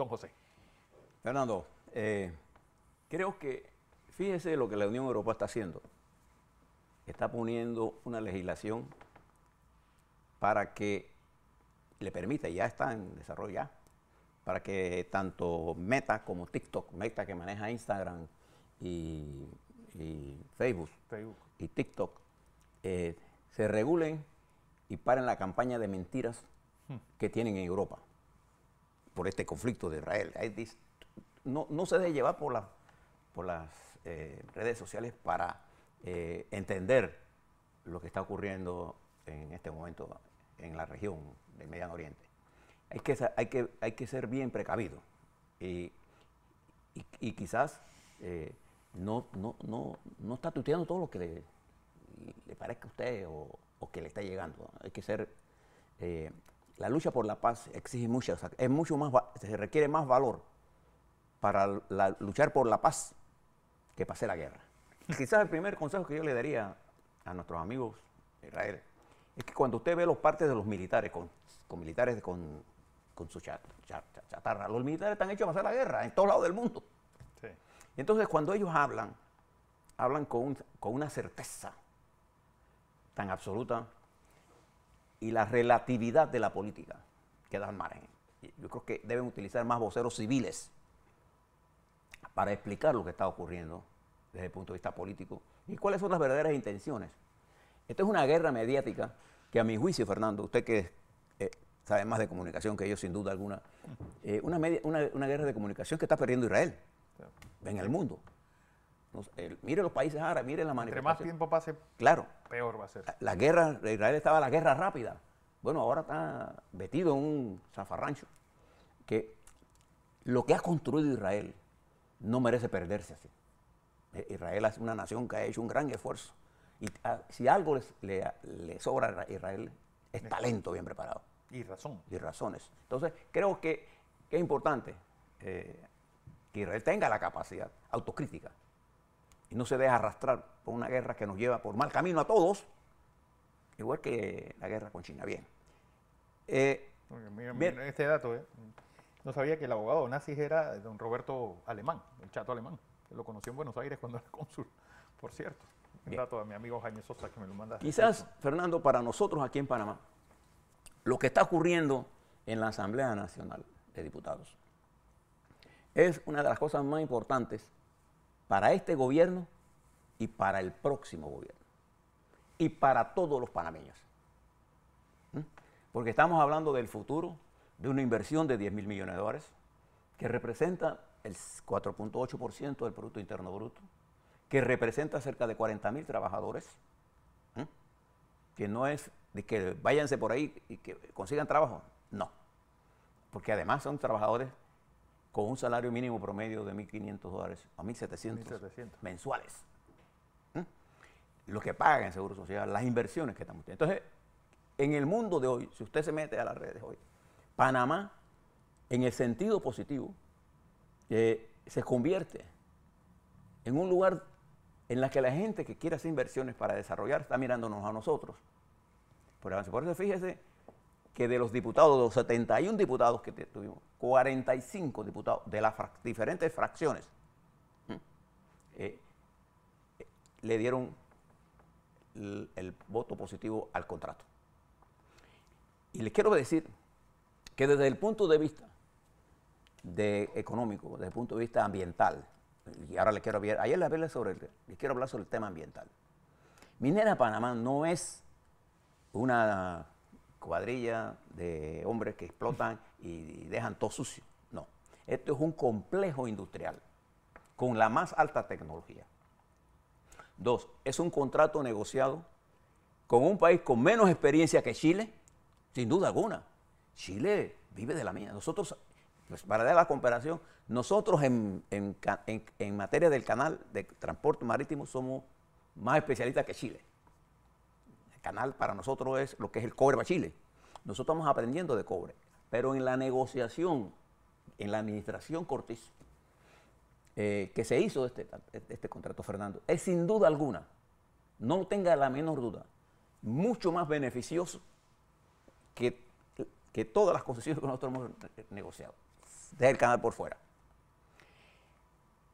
Don José. Fernando, eh, creo que, fíjese lo que la Unión Europea está haciendo. Está poniendo una legislación para que le permite, ya está en desarrollo para que tanto Meta como TikTok, Meta que maneja Instagram y, Facebook, y TikTok, eh, se regulen y paren la campaña de mentiras hmm. que tienen en Europa por este conflicto de Israel. No, se debe llevar por, las eh, redes sociales para eh, entender lo que está ocurriendo en este momento en la región del Medio Oriente. Hay que, ser bien precavido y, quizás eh, no, no, está tuteando todo lo que le, parezca a usted o, o, que le está llegando. Hay que ser la lucha por la paz exige mucho, es mucho más, se requiere más valor para luchar por la paz que para hacer la guerra. quizás el primer consejo que yo le daría a nuestros amigos de Israel es que cuando usted ve los partes de los militares, con, militares con, su chatarra, los militares están hechos para hacer la guerra en todos lados del mundo. entonces cuando ellos hablan, hablan con, con una certeza tan absoluta y la relatividad de la política que da al margen. Yo creo que deben utilizar más voceros civiles para explicar lo que está ocurriendo desde el punto de vista político y cuáles son las verdaderas intenciones. Esto es una guerra mediática que a mi juicio, Fernando, usted que eh, sabe más de comunicación que yo sin duda alguna, eh, una, guerra de comunicación que está perdiendo Israel en el mundo mire los países ahora mire la manifestación. Entre más tiempo pase, claro, peor va a ser. La guerra, Israel estaba la guerra rápida. Bueno, ahora está metido en un zafarrancho que lo que ha construido Israel no merece perderse así. E, Israel es una nación que ha hecho un gran esfuerzo. Y ah, si algo le, sobra a Israel, es talento bien preparado. Y razón. Y razones. Entonces, creo que, es importante eh, que Israel tenga la capacidad autocrítica y no se deja arrastrar por una guerra que nos lleva por mal camino a todos, igual que la guerra con China. Bien. Eh, este dato, eh. no sabía que el abogado nazi era don Roberto Alemán, el chato alemán, que lo conoció en Buenos Aires cuando era cónsul, por cierto. Un dato de mi amigo Jaime Sosa que me lo manda. Quizás, Fernando, para nosotros aquí en Panamá, lo que está ocurriendo en la Asamblea Nacional de Diputados es una de las cosas más importantes para este gobierno y para el próximo gobierno y para todos los panameños. ¿Mm? Porque estamos hablando del futuro, de una inversión de 10 mil millones de dólares, que representa el 4.8% del Producto Interno Bruto, que representa cerca de 40 mil trabajadores, ¿Mm? que no es de que váyanse por ahí y que consigan trabajo, no, porque además son trabajadores con un salario mínimo promedio de 1.500 dólares a 1.700 mensuales. Los Lo que pagan en Seguro Social, las inversiones que estamos teniendo. Entonces, en el mundo de hoy, si usted se mete a las redes hoy, Panamá, en el sentido positivo, eh, se convierte en un lugar en la que la gente que quiere hacer inversiones para desarrollar está mirándonos a nosotros. Por eso, fíjese que de los diputados, de los 71 diputados que tuvimos, 45 diputados de las diferentes fracciones eh, eh, le dieron el, voto positivo al contrato. Y les quiero decir que desde el punto de vista económico, desde el punto de vista ambiental, y ahora les quiero ver ayer les hablé sobre el, les quiero hablar sobre el tema ambiental. Minera Panamá no es una cuadrilla de hombres que explotan y, dejan todo sucio. No, esto es un complejo industrial con la más alta tecnología. Dos, es un contrato negociado con un país con menos experiencia que Chile, sin duda alguna. Chile vive de la mía. Nosotros, pues, para dar la comparación, nosotros en, materia del canal de transporte marítimo somos más especialistas que Chile canal para nosotros es lo que es el cobre para Chile. Nosotros estamos aprendiendo de cobre, pero en la negociación, en la administración Cortés, eh, que se hizo este, este contrato, Fernando, es sin duda alguna, no tenga la menor duda, mucho más beneficioso que, que todas las concesiones que nosotros hemos negociado. Deja el canal por fuera.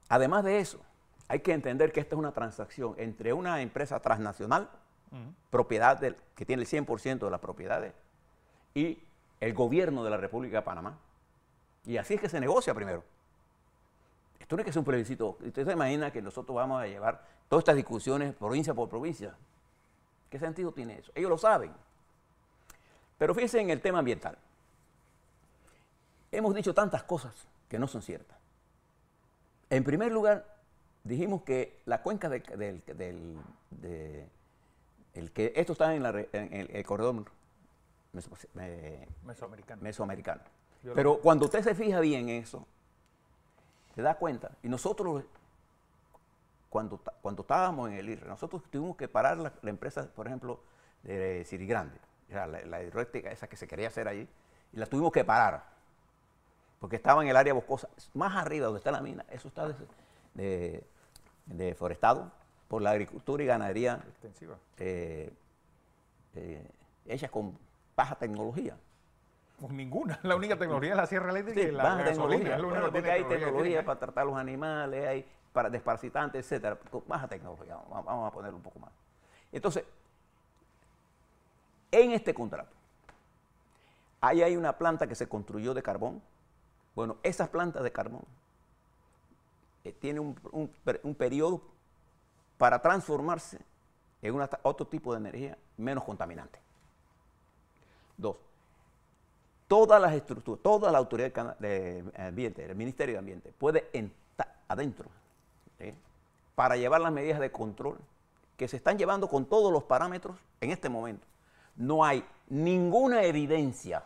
Además de eso, hay que entender que esta es una transacción entre una empresa transnacional propiedad que tiene el 100% de las propiedades, y el gobierno de la República de Panamá. Y así es que se negocia primero. Esto no es que sea un plebiscito. Usted se imagina que nosotros vamos a llevar todas estas discusiones provincia por provincia. ¿Qué sentido tiene eso? Ellos lo saben. Pero fíjense en el tema ambiental. Hemos dicho tantas cosas que no son ciertas. En primer lugar, dijimos que la cuenca del... de, que, esto está en, el, cordón corredor mesoamericano. Pero cuando usted se fija bien en eso, se da cuenta. Y nosotros, cuando, cuando estábamos en el IRRE, nosotros tuvimos que parar la, empresa, por ejemplo, de Sirigrande, la, la hidroeléctrica esa que se quería hacer allí, y la tuvimos que parar. Porque estaba en el área boscosa, más arriba donde está la mina, eso está de, de, deforestado por la agricultura y ganadería extensiva, hechas eh, con baja tecnología. Pues ninguna, la única tecnología es la sierra eléctrica sí, la baja Tecnología. hay tecnología, para tratar los animales, hay para desparasitantes, etcétera, baja tecnología, vamos a poner un poco más. Entonces, en este contrato, ahí hay una planta que se construyó de carbón. Bueno, esas plantas de carbón eh, tienen un periodo para transformarse en otro tipo de energía menos contaminante. Dos, todas las estructuras, toda la autoridad de eh, ambiente, el Ministerio de Ambiente, puede entrar adentro para llevar las medidas de control que se están llevando con todos los parámetros en este momento. No hay ninguna evidencia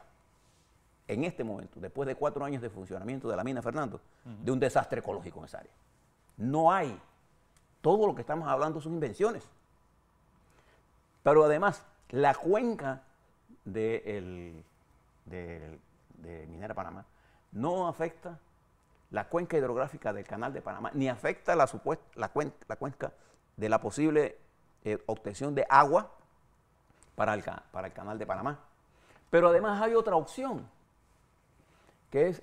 en este momento, después de cuatro años de funcionamiento de la mina Fernando, de un desastre ecológico en esa área. No hay todo lo que estamos hablando son invenciones. Pero además, la cuenca de, Minera Panamá no afecta la cuenca hidrográfica del Canal de Panamá, ni afecta la, cuenca, de la posible eh, obtención de agua para el, Canal de Panamá. Pero además hay otra opción, que es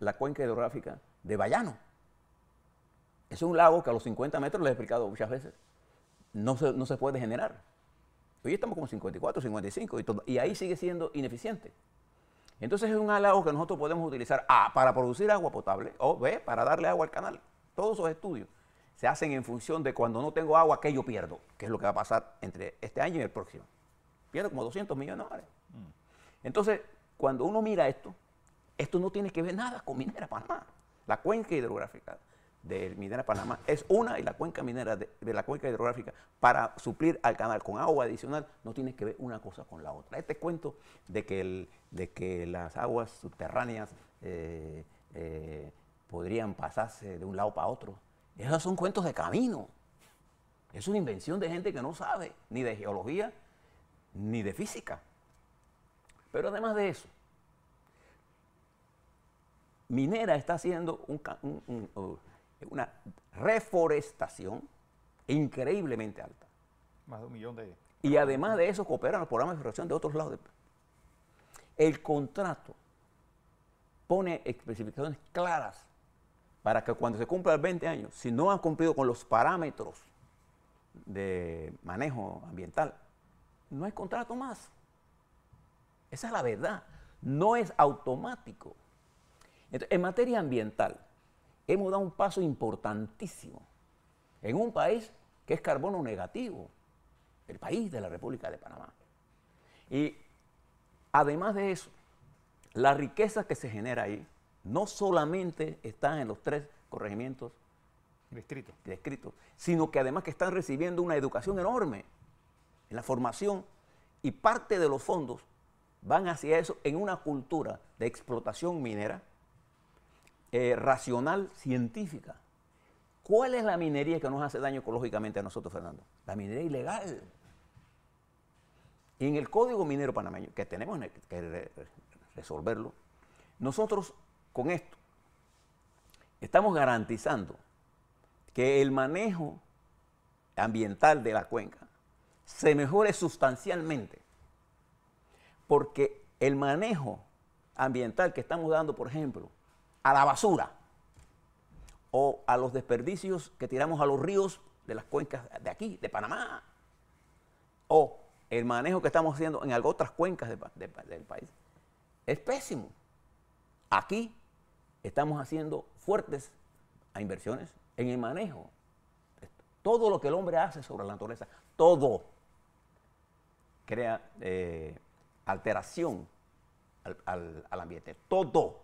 la cuenca hidrográfica de Bayano. Es un lago que a los 50 metros, les he explicado muchas veces, no se, puede generar. Hoy estamos como 54, 55 y, ahí sigue siendo ineficiente. Entonces es un lago que nosotros podemos utilizar A para producir agua potable o B para darle agua al canal. Todos esos estudios se hacen en función de cuando no tengo agua, ¿qué yo pierdo? Que es lo que va a pasar entre este año y el próximo. Pierdo como 200 millones de dólares. Mm. Entonces, cuando uno mira esto, esto no tiene que ver nada con Minera Panamá, la cuenca hidrográfica de Minera Panamá es una y la cuenca minera de, la cuenca hidrográfica para suplir al canal con agua adicional no tiene que ver una cosa con la otra. Este cuento de que, de que las aguas subterráneas eh, eh, podrían pasarse de un lado para otro, esos son cuentos de camino. Es una invención de gente que no sabe ni de geología ni de física. Pero además de eso, Minera está haciendo un una reforestación increíblemente alta. Más de un millón de... Y además de eso cooperan los programas de reforestación de otros lados. El contrato pone especificaciones claras para que cuando se el 20 años, si no han cumplido con los parámetros de manejo ambiental, no hay contrato más. Esa es la verdad. No es automático. en materia ambiental, hemos dado un paso importantísimo en un país que es carbono negativo, el país de la República de Panamá. Y además de eso, la riqueza que se genera ahí no solamente está en los tres corregimientos descritos, sino que además que están recibiendo una educación enorme en la formación y parte de los fondos van hacia eso en una cultura de explotación minera eh, racional científica. ¿Cuál es la minería que nos hace daño ecológicamente a nosotros, Fernando? La minería ilegal. Y en el Código Minero Panameño, que tenemos que resolverlo, nosotros con esto estamos garantizando que el manejo ambiental de la cuenca se mejore sustancialmente. Porque el manejo ambiental que estamos dando, por ejemplo, a la basura o a los desperdicios que tiramos a los ríos de las cuencas de aquí, de Panamá, o el manejo que estamos haciendo en otras cuencas del país, es pésimo. Aquí estamos haciendo fuertes inversiones en el manejo. Todo lo que el hombre hace sobre la naturaleza, todo crea eh, alteración al, al ambiente, todo.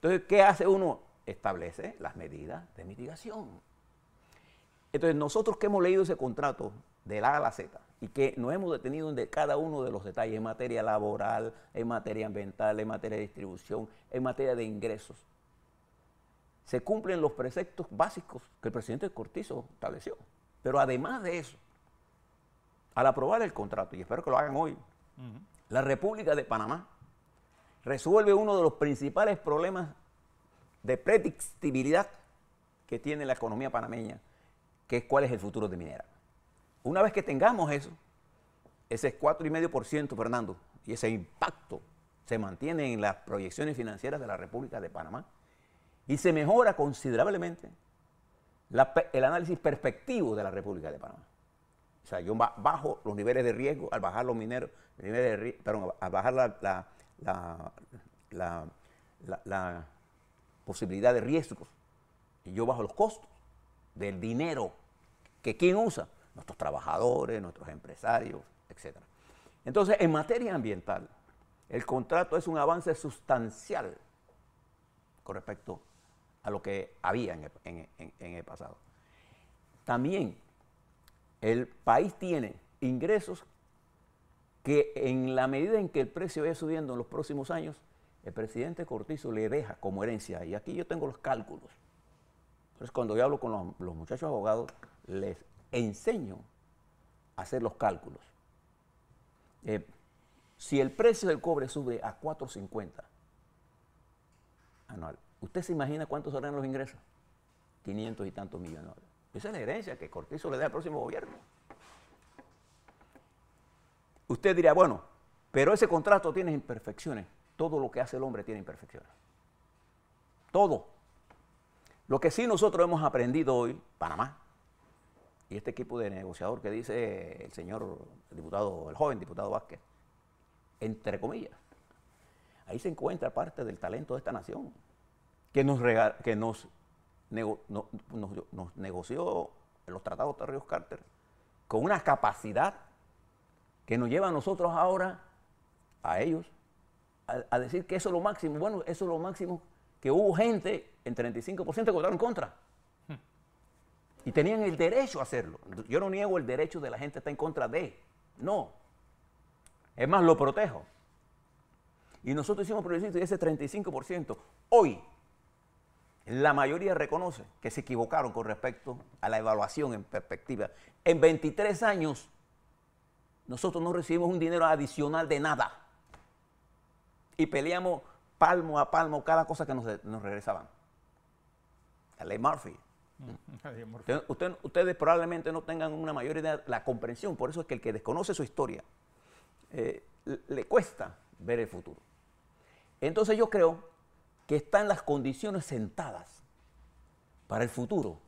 Entonces, ¿qué hace uno? Establece las medidas de mitigación. Entonces, nosotros que hemos leído ese contrato de la A a la Z y que nos hemos detenido en cada uno de los detalles en materia laboral, en materia ambiental, en materia de distribución, en materia de ingresos, se cumplen los preceptos básicos que el presidente Cortizo estableció. Pero además de eso, al aprobar el contrato, y espero que lo hagan hoy, la República de Panamá resuelve uno de los principales problemas de predictibilidad que tiene la economía panameña, que es cuál es el futuro de Minera. Una vez que tengamos eso, ese 4,5%, Fernando, y ese impacto se mantiene en las proyecciones financieras de la República de Panamá y se mejora considerablemente el análisis perspectivo de la República de Panamá. O sea, yo bajo los niveles de riesgo al bajar los mineros, perdón, al bajar la la, posibilidad de riesgos. Y yo bajo los costos del dinero que quién usa, nuestros trabajadores, nuestros empresarios, etc. Entonces, en materia ambiental, el contrato es un avance sustancial con respecto a lo que había en el pasado. También el país tiene ingresos que en la medida en que el precio vaya subiendo en los próximos años, el presidente Cortizo le deja como herencia, y aquí yo tengo los cálculos. Entonces, cuando yo hablo con los, muchachos abogados, les enseño a hacer los cálculos. Eh, si el precio del cobre sube a 4.50 anual, ¿usted se imagina cuántos serán los ingresos? 500 y tantos millones. Esa es la herencia que Cortizo le da al próximo gobierno. Usted diría, bueno, pero ese contrato tiene imperfecciones. Todo lo que hace el hombre tiene imperfecciones. Todo. Lo que sí nosotros hemos aprendido hoy, Panamá, y este equipo de negociador que dice el señor diputado, el joven diputado Vázquez, entre comillas, ahí se encuentra parte del talento de esta nación, que nos, que nos, negoció los tratados de Ríos Carter con una capacidad que nos lleva a nosotros ahora, a ellos, a, decir que eso es lo máximo. Bueno, eso es lo máximo que hubo gente, en 35% que votaron contra. Hmm. Y tenían el derecho a hacerlo. Yo no niego el derecho de la gente está en contra de. No. Es más, lo protejo. Y nosotros hicimos progresistas y ese 35%, hoy, la mayoría reconoce que se equivocaron con respecto a la evaluación en perspectiva. En 23 años nosotros no recibimos un dinero adicional de nada. Y peleamos palmo a palmo cada cosa que nos, regresaban. La ley Murphy. ustedes probablemente no tengan una mayor idea de la comprensión, por eso es que el que desconoce su historia eh, le cuesta ver el futuro. Entonces yo creo que están las condiciones sentadas para el futuro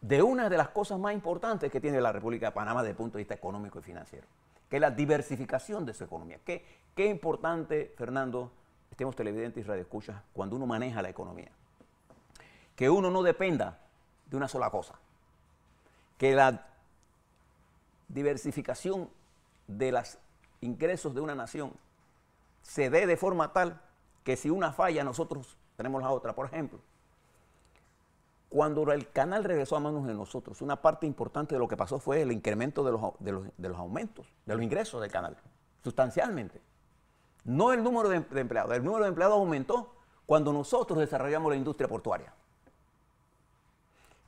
de una de las cosas más importantes que tiene la República de Panamá desde el punto de vista económico y financiero, que es la diversificación de su economía. Qué, importante, Fernando, estemos televidentes y radioescuchas, cuando uno maneja la economía. Que uno no dependa de una sola cosa. Que la diversificación de los ingresos de una nación se dé de forma tal que si una falla nosotros tenemos la otra. Por ejemplo, cuando el canal regresó a manos de nosotros, una parte importante de lo que pasó fue el incremento de los, aumentos, de los ingresos del canal, sustancialmente. No el número de, empleados, el número de empleados aumentó cuando nosotros desarrollamos la industria portuaria.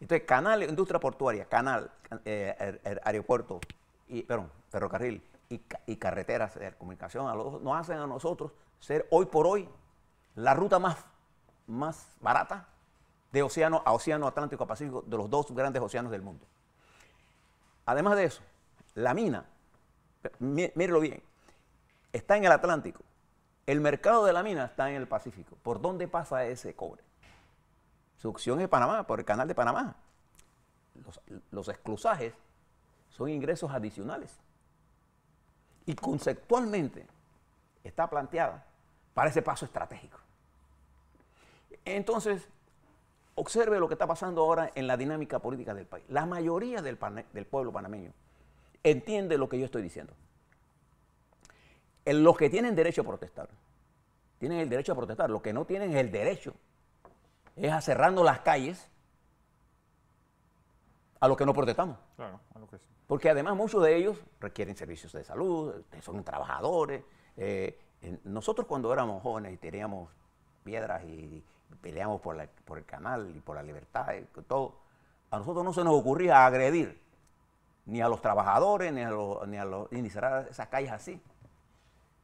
Entonces, canal, industria portuaria, canal, eh, er, er, aeropuerto, y, perdón, ferrocarril y, carreteras de comunicación, a nos hacen a nosotros ser hoy por hoy la ruta más, más barata de océano a océano Atlántico a Pacífico, de los dos grandes océanos del mundo. Además de eso, la mina, mírelo bien, está en el Atlántico. El mercado de la mina está en el Pacífico. ¿Por dónde pasa ese cobre? Su opción es Panamá, por el canal de Panamá. Los, los exclusajes son ingresos adicionales. Y conceptualmente está planteada para ese paso estratégico. Entonces, Observe lo que está pasando ahora en la dinámica política del país. La mayoría del, pueblo panameño entiende lo que yo estoy diciendo. En los que tienen derecho a protestar, tienen el derecho a protestar. Los que no tienen el derecho es a cerrando las calles a los que no protestamos. Porque además muchos de ellos requieren servicios de salud, eh, son trabajadores. Eh, nosotros cuando éramos jóvenes y teníamos piedras y, peleamos por, el canal y por la libertad, y todo, a nosotros no se nos ocurría agredir ni a los trabajadores, ni a los, ni a los ni cerrar esas calles así.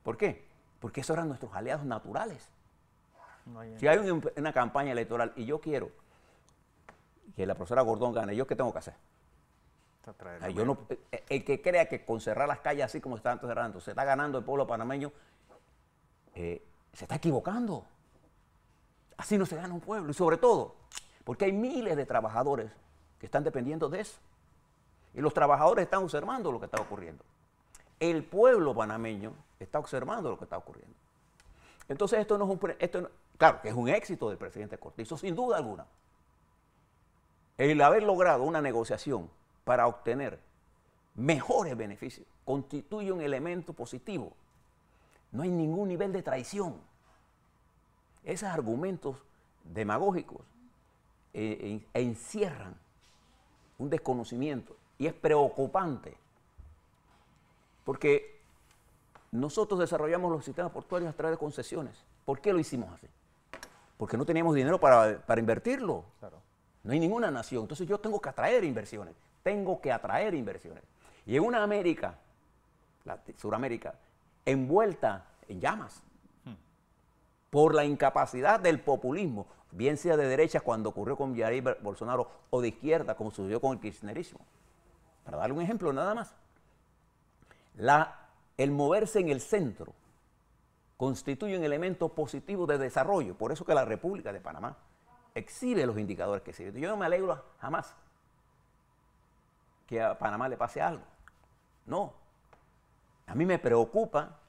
¿Por qué? Porque esos eran nuestros aliados naturales. si hay una campaña electoral y yo quiero que la profesora Gordón gane, ¿yo qué tengo que hacer? Eh, el que crea que con cerrar las calles así como están cerrando, se está ganando el pueblo panameño, eh, se está equivocando. Así no se gana un pueblo. Y sobre todo, porque hay miles de trabajadores que están dependiendo de eso. Y los trabajadores están observando lo que está ocurriendo. El pueblo panameño está observando lo que está ocurriendo. Entonces, esto no es un. Esto claro, que es un éxito del presidente Cortizo, sin duda alguna. El haber logrado una negociación para obtener mejores beneficios constituye un elemento positivo. No hay ningún nivel de traición esos argumentos demagógicos eh, encierran un desconocimiento y es preocupante porque nosotros desarrollamos los sistemas portuarios a través de concesiones. ¿Por qué lo hicimos así? Porque no teníamos dinero para, invertirlo. No hay ninguna nación. Entonces yo tengo que atraer inversiones. Tengo que atraer inversiones. Y en una América, la Suramérica, envuelta en llamas, por la incapacidad del populismo, bien sea de derecha cuando ocurrió con Jair Bolsonaro o de izquierda como sucedió con el kirchnerismo. Para darle un ejemplo nada más, el moverse en el centro constituye un elemento positivo de desarrollo, por eso que la República de Panamá exhibe los indicadores que sirven. Yo no me alegro jamás que a Panamá le pase algo. No. A mí me preocupa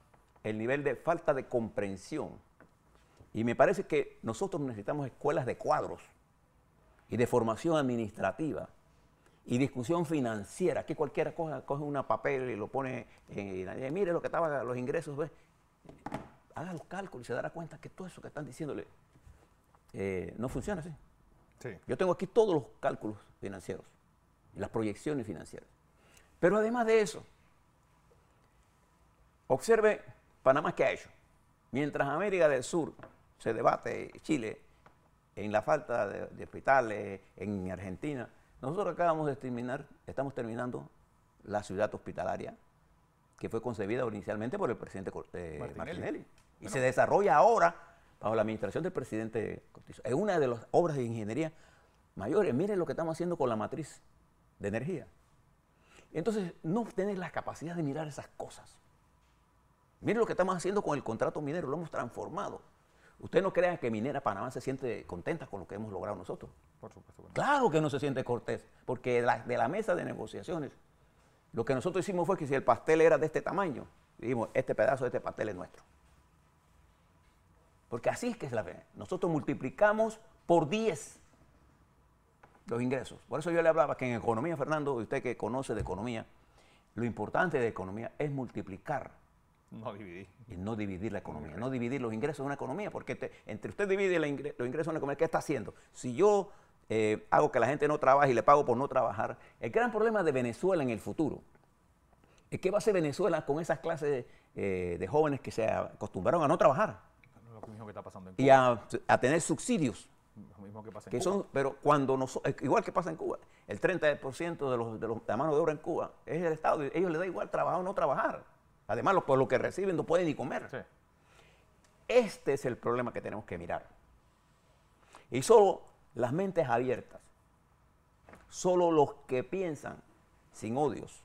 el nivel de falta de comprensión y me parece que nosotros necesitamos escuelas de cuadros y de formación administrativa y discusión financiera. Aquí cualquiera coge, coge un papel y lo pone eh, y mire lo que estaba, los ingresos, ve haga los cálculos y se dará cuenta que todo eso que están diciéndole eh, no funciona así. Sí. Yo tengo aquí todos los cálculos financieros, las proyecciones financieras. Pero además de eso, observe Panamá que ha hecho. Mientras América del Sur se debate Chile en la falta de, hospitales, en Argentina. Nosotros acabamos de terminar, estamos terminando la ciudad hospitalaria que fue concebida inicialmente por el presidente eh, Martinelli. Y se desarrolla ahora bajo la administración del presidente Cortizo. Es una de las obras de ingeniería mayores. Miren lo que estamos haciendo con la matriz de energía. Entonces, no tener la capacidad de mirar esas cosas. Miren lo que estamos haciendo con el contrato minero, lo hemos transformado. Usted no crea que Minera Panamá se siente contenta con lo que hemos logrado nosotros. Por supuesto. Claro que no se siente cortés, porque de la, de la mesa de negociaciones, lo que nosotros hicimos fue que si el pastel era de este tamaño, dijimos, este pedazo de este pastel es nuestro. Porque así es que es la fe. Nosotros multiplicamos por 10 los ingresos. Por eso yo le hablaba que en economía, Fernando, usted que conoce de economía, lo importante de economía es multiplicar no dividir. No dividir la economía, no dividir los ingresos de una economía, porque entre usted divide los ingresos de una economía, ¿qué está haciendo? Si yo eh, hago que la gente no trabaje y le pago por no trabajar, el gran problema de Venezuela en el futuro es qué va a hacer Venezuela con esas clases eh, de jóvenes que se acostumbraron a no trabajar. Y a, tener subsidios. Lo mismo que pasa en Son, pero cuando no igual que pasa en Cuba, el 30% de, los, de, de la mano de obra en Cuba es el Estado. Ellos les da igual trabajar o no trabajar. Además, los, pues, lo que reciben no pueden ni comer. Este es el problema que tenemos que mirar. Y solo las mentes abiertas, solo los que piensan sin odios,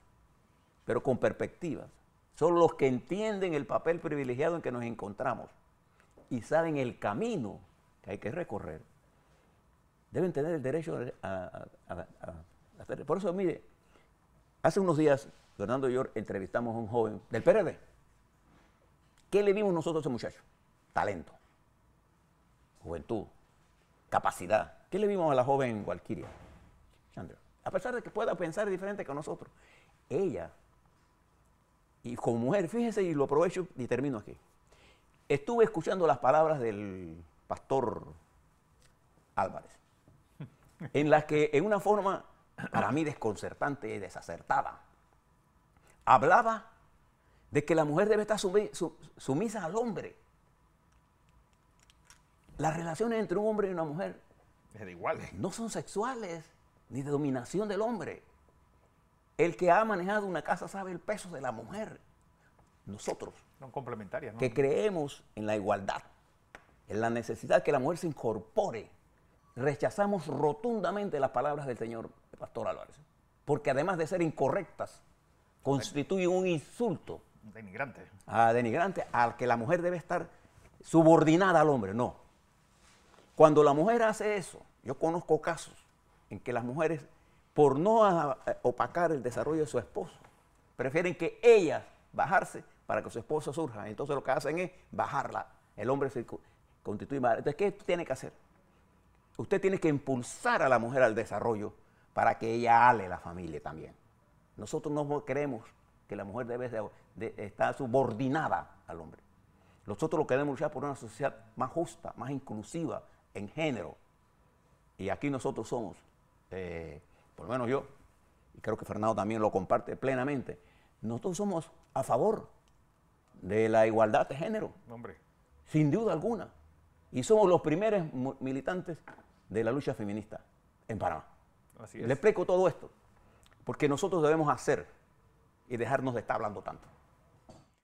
pero con perspectivas, solo los que entienden el papel privilegiado en que nos encontramos y saben el camino que hay que recorrer, deben tener el derecho a, hacerlo. a hacer. Por eso, mire, hace unos días Fernando y yo entrevistamos a un joven del PRD. ¿Qué le vimos nosotros a ese muchacho? Talento, juventud, capacidad. ¿Qué le vimos a la joven Walkiria? A pesar de que pueda pensar diferente que nosotros, ella, y como mujer, fíjese y lo aprovecho y termino aquí. Estuve escuchando las palabras del pastor Álvarez, en las que en una forma para mí desconcertante y desacertada, hablaba de que la mujer debe estar sumisa al hombre. Las relaciones entre un hombre y una mujer no son sexuales ni de dominación del hombre. El que ha manejado una casa sabe el peso de la mujer. Nosotros, que creemos en la igualdad, en la necesidad que la mujer se incorpore, rechazamos rotundamente las palabras del señor Pastor Álvarez, porque además de ser incorrectas, constituye un insulto. A denigrante, al que la mujer debe estar subordinada al hombre. No. Cuando la mujer hace eso, yo conozco casos en que las mujeres, por no opacar el desarrollo de su esposo, prefieren que ellas bajarse para que su esposo surja. Entonces lo que hacen es bajarla. El hombre se constituye madre. Entonces, ¿qué tiene que hacer? Usted tiene que impulsar a la mujer al desarrollo para que ella ale la familia también. Nosotros no creemos que la mujer debe estar subordinada al hombre. Nosotros lo queremos luchar por una sociedad más justa, más inclusiva en género. Y aquí nosotros somos, eh, por lo menos yo, y creo que Fernando también lo comparte plenamente, nosotros somos a favor de la igualdad de género. Hombre. Sin duda alguna. Y somos los primeros militantes de la lucha feminista en Panamá. Así es. Le explico todo esto. Porque nosotros debemos hacer y dejarnos de estar hablando tanto.